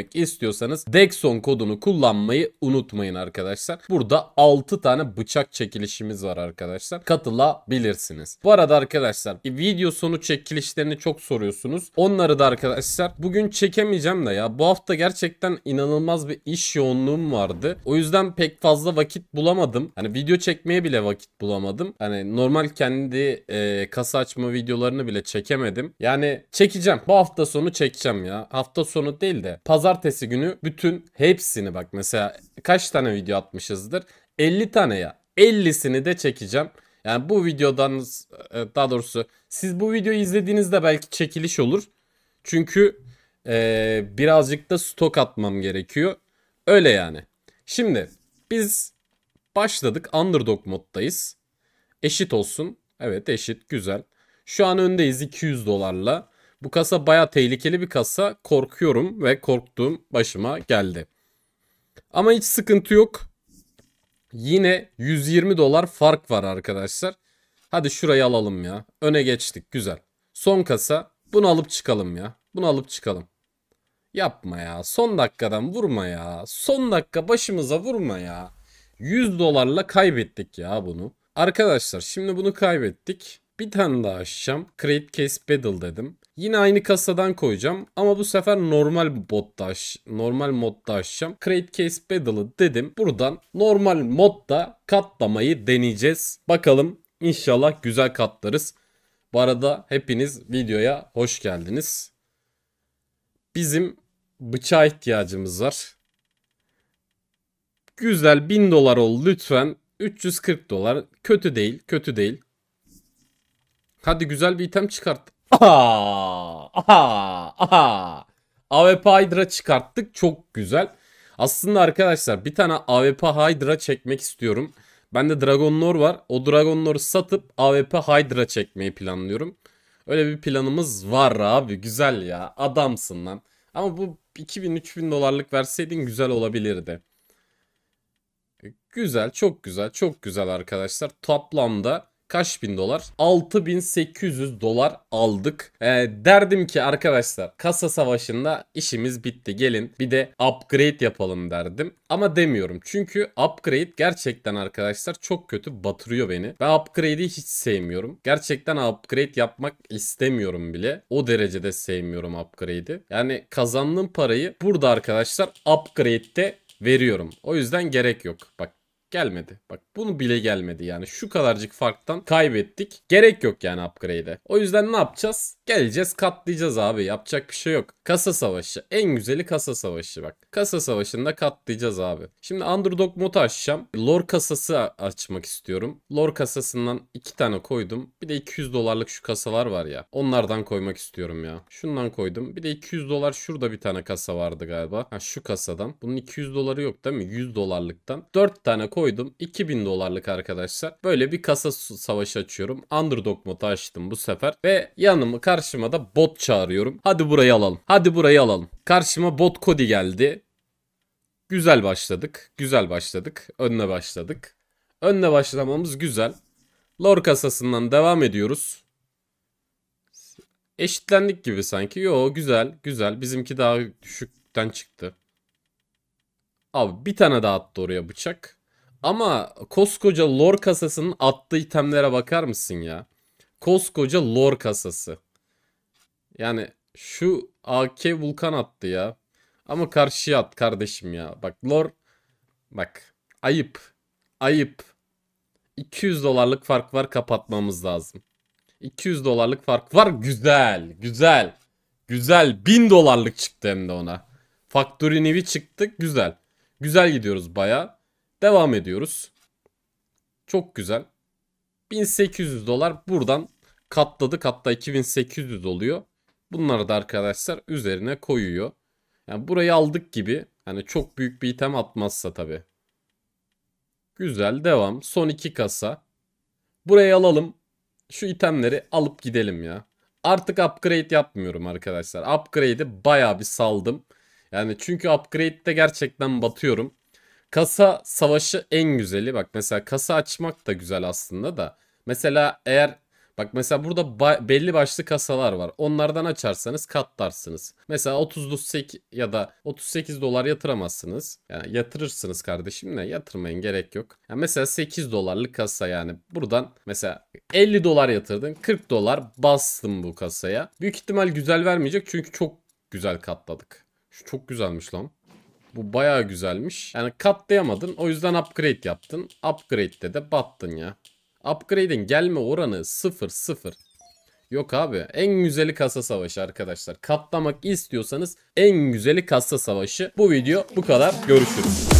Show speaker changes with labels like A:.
A: görmek istiyorsanız Dexon kodunu kullanmayı unutmayın arkadaşlar. Burada 6 tane bıçak çekilişimiz var arkadaşlar. Katılabilirsiniz. Bu arada arkadaşlar e, video sonu çekilişlerini çok soruyorsunuz. Onları da arkadaşlar bugün çekemeyeceğim de ya. Bu hafta gerçekten inanılmaz bir iş yoğunluğum vardı. O yüzden pek fazla vakit bulamadım. Hani video çekmeye bile vakit bulamadım. Hani normal kendi e, kasa açma videolarını bile çekemedim. Yani çekeceğim. Bu hafta sonu çekeceğim ya. Hafta sonu değil de pazar pazartesi günü bütün hepsini bak mesela kaç tane video atmışızdır? 50 tane ya. 50'sini de çekeceğim. Yani bu videodan e, daha doğrusu siz bu videoyu izlediğinizde belki çekiliş olur. Çünkü e, birazcık da stok atmam gerekiyor. Öyle yani. Şimdi biz başladık. Underdog moddayız. Eşit olsun. Evet eşit güzel. Şu an öndeyiz 200 dolarla. Bu kasa baya tehlikeli bir kasa. Korkuyorum ve korktuğum başıma geldi. Ama hiç sıkıntı yok. Yine 120 dolar fark var arkadaşlar. Hadi şurayı alalım ya. Öne geçtik güzel. Son kasa. Bunu alıp çıkalım ya. Bunu alıp çıkalım. Yapma ya. Son dakikadan vurma ya. Son dakika başımıza vurma ya. 100 dolarla kaybettik ya bunu. Arkadaşlar şimdi bunu kaybettik. Bir tane daha açacağım. Create Case Battle dedim. Yine aynı kasadan koyacağım ama bu sefer normal modda, normal modda açacağım. Create Case Battle'ı dedim. Buradan normal modda katlamayı deneyeceğiz. Bakalım inşallah güzel katlarız. Bu arada hepiniz videoya hoş geldiniz. Bizim bıçağa ihtiyacımız var. Güzel 1000 dolar ol lütfen. 340 dolar. Kötü değil, kötü değil. Hadi güzel bir item çıkart. Aha! Aha! Aha! AWP Hydra çıkarttık. Çok güzel. Aslında arkadaşlar bir tane AWP Hydra çekmek istiyorum. Bende Dragon Lore var. O Dragon Lore'u satıp AWP Hydra çekmeyi planlıyorum. Öyle bir planımız var abi. Güzel ya. Adamsın lan. Ama bu 2000-3000 dolarlık verseydin güzel olabilirdi. Güzel. Çok güzel. Çok güzel arkadaşlar. Toplamda kaç bin dolar? 6800 dolar aldık. E, derdim ki arkadaşlar kasa savaşında işimiz bitti gelin bir de upgrade yapalım derdim. Ama demiyorum çünkü upgrade gerçekten arkadaşlar çok kötü batırıyor beni. Ben upgrade'i hiç sevmiyorum. Gerçekten upgrade yapmak istemiyorum bile. O derecede sevmiyorum upgrade'i. Yani kazandığım parayı burada arkadaşlar upgrade'de veriyorum. O yüzden gerek yok. Bak Gelmedi. Bak bunu bile gelmedi yani. Şu kadarcık farktan kaybettik. Gerek yok yani upgrade'e. O yüzden ne yapacağız? Geleceğiz katlayacağız abi yapacak bir şey yok. Kasa savaşı en güzeli kasa savaşı bak. Kasa savaşında katlayacağız abi. Şimdi underdog mod açacağım. Lore kasası açmak istiyorum. Lore kasasından iki tane koydum. Bir de 200 dolarlık şu kasalar var ya. Onlardan koymak istiyorum ya. Şundan koydum. Bir de 200 dolar şurada bir tane kasa vardı galiba. Ha şu kasadan. Bunun 200 doları yok değil mi? 100 dolarlıktan. 4 tane koydum. 2000 dolarlık arkadaşlar. Böyle bir kasa savaşı açıyorum. Underdog modu açtım bu sefer. Ve yanımı karşı karşıma da bot çağırıyorum. Hadi burayı alalım. Hadi burayı alalım. Karşıma bot Cody geldi. Güzel başladık. Güzel başladık. Önüne başladık. Önüne başlamamız güzel. Lor kasasından devam ediyoruz. Eşitlendik gibi sanki. Yo güzel güzel. Bizimki daha düşükten çıktı. Abi bir tane daha attı oraya bıçak. Ama koskoca lor kasasının attığı itemlere bakar mısın ya? Koskoca lor kasası. Yani şu AK Vulkan attı ya. Ama karşıya at kardeşim ya. Bak lor. Bak. Ayıp. Ayıp. 200 dolarlık fark var kapatmamız lazım. 200 dolarlık fark var. Güzel. Güzel. Güzel. 1000 dolarlık çıktı hem de ona. Factory Nivi çıktık. Güzel. Güzel gidiyoruz baya. Devam ediyoruz. Çok güzel. 1800 dolar buradan katladık. Hatta 2800 oluyor. Bunları da arkadaşlar üzerine koyuyor. Yani burayı aldık gibi. Hani çok büyük bir item atmazsa tabi. Güzel devam. Son iki kasa. Burayı alalım. Şu itemleri alıp gidelim ya. Artık upgrade yapmıyorum arkadaşlar. Upgrade'i baya bir saldım. Yani çünkü upgrade'de gerçekten batıyorum. Kasa savaşı en güzeli. Bak mesela kasa açmak da güzel aslında da. Mesela eğer Bak mesela burada ba belli başlı kasalar var. Onlardan açarsanız katlarsınız. Mesela 38 ya da 38 dolar yatıramazsınız. Yani yatırırsınız kardeşim de yatırmayın gerek yok. Yani mesela 8 dolarlık kasa yani buradan mesela 50 dolar yatırdın 40 dolar bastım bu kasaya. Büyük ihtimal güzel vermeyecek çünkü çok güzel katladık. Şu çok güzelmiş lan. Bu bayağı güzelmiş. Yani katlayamadın. O yüzden upgrade yaptın. Upgrade'de de battın ya. Upgrade'in gelme oranı 0 0. Yok abi en güzeli kasa savaşı arkadaşlar. Katlamak istiyorsanız en güzeli kasa savaşı. Bu video bu kadar. Görüşürüz.